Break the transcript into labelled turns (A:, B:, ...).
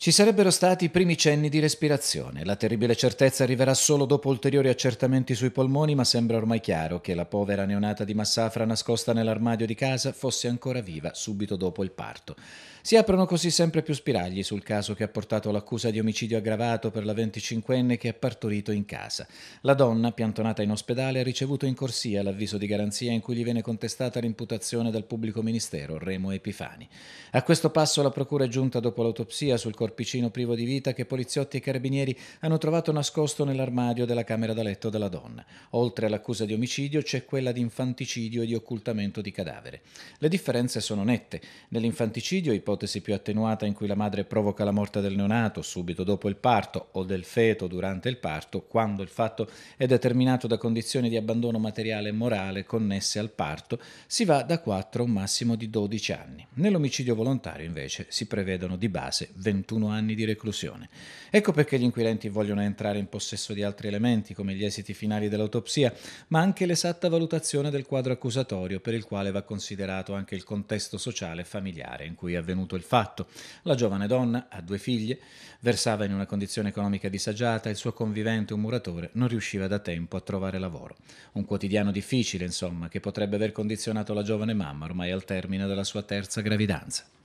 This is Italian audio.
A: Ci sarebbero stati i primi cenni di respirazione. La terribile certezza arriverà solo dopo ulteriori accertamenti sui polmoni, ma sembra ormai chiaro che la povera neonata di Massafra nascosta nell'armadio di casa fosse ancora viva subito dopo il parto. Si aprono così sempre più spiragli sul caso che ha portato l'accusa di omicidio aggravato per la 25enne che ha partorito in casa. La donna, piantonata in ospedale, ha ricevuto in corsia l'avviso di garanzia in cui gli viene contestata l'imputazione dal pubblico ministero Remo Epifani. A questo passo la procura è giunta dopo l'autopsia sul corso corpicino privo di vita che poliziotti e carabinieri hanno trovato nascosto nell'armadio della camera da letto della donna. Oltre all'accusa di omicidio c'è quella di infanticidio e di occultamento di cadavere. Le differenze sono nette. Nell'infanticidio, ipotesi più attenuata in cui la madre provoca la morte del neonato subito dopo il parto o del feto durante il parto, quando il fatto è determinato da condizioni di abbandono materiale e morale connesse al parto, si va da 4 a un massimo di 12 anni. Nell'omicidio volontario invece si prevedono di base 21 21 anni di reclusione. Ecco perché gli inquirenti vogliono entrare in possesso di altri elementi, come gli esiti finali dell'autopsia, ma anche l'esatta valutazione del quadro accusatorio, per il quale va considerato anche il contesto sociale e familiare in cui è avvenuto il fatto. La giovane donna ha due figlie, versava in una condizione economica disagiata, il suo convivente, un muratore, non riusciva da tempo a trovare lavoro. Un quotidiano difficile, insomma, che potrebbe aver condizionato la giovane mamma ormai al termine della sua terza gravidanza.